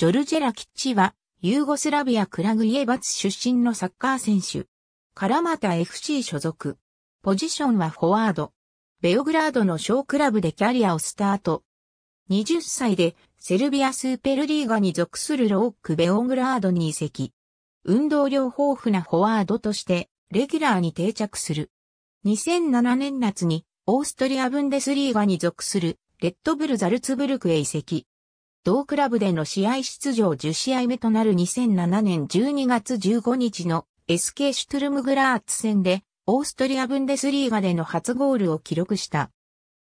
ジョルジェラ・キッチは、ユーゴスラビア・クラグイエバツ出身のサッカー選手。カラマタ FC 所属。ポジションはフォワード。ベオグラードの小クラブでキャリアをスタート。20歳でセルビアスーペルリーガに属するローク・ベオグラードに移籍。運動量豊富なフォワードとしてレギュラーに定着する。2007年夏にオーストリア・ブンデスリーガに属するレッドブル・ザルツブルクへ移籍。同クラブでの試合出場10試合目となる2007年12月15日の SK シュトゥルムグラーツ戦で、オーストリアブンデスリーガでの初ゴールを記録した。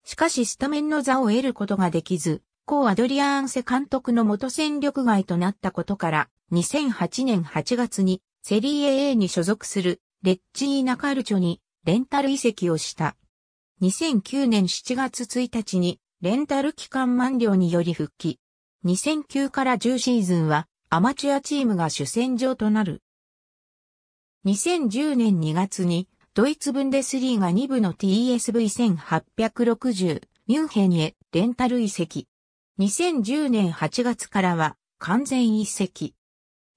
しかしスタメンの座を得ることができず、コー・アドリアーンセ監督の元戦力外となったことから、2008年8月にセリエ A に所属するレッチーナカルチョにレンタル移籍をした。2009年7月1日にレンタル期間満了により復帰。2009から10シーズンはアマチュアチームが主戦場となる。2010年2月にドイツブンデスリーが2部の TSV1860 ミュンヘンへレンタル移籍。2010年8月からは完全移籍。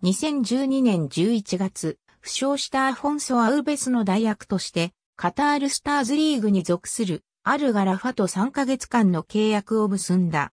2012年11月、負傷したアフォンソ・アウベスの代役としてカタールスターズリーグに属するアルガラファと3ヶ月間の契約を結んだ。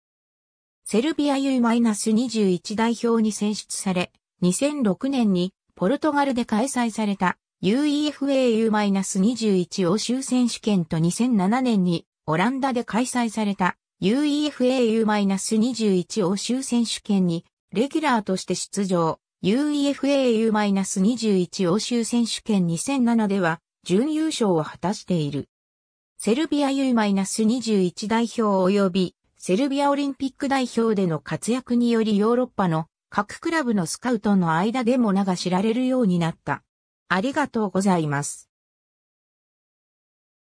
セルビア U-21 代表に選出され、2006年にポルトガルで開催された UEFAU-21 欧州選手権と2007年にオランダで開催された UEFAU-21 欧州選手権にレギュラーとして出場 UEFAU-21 欧州選手権2007では準優勝を果たしている。セルビア U-21 代表及びセルビアオリンピック代表での活躍によりヨーロッパの各クラブのスカウトの間でも名が知られるようになった。ありがとうございます。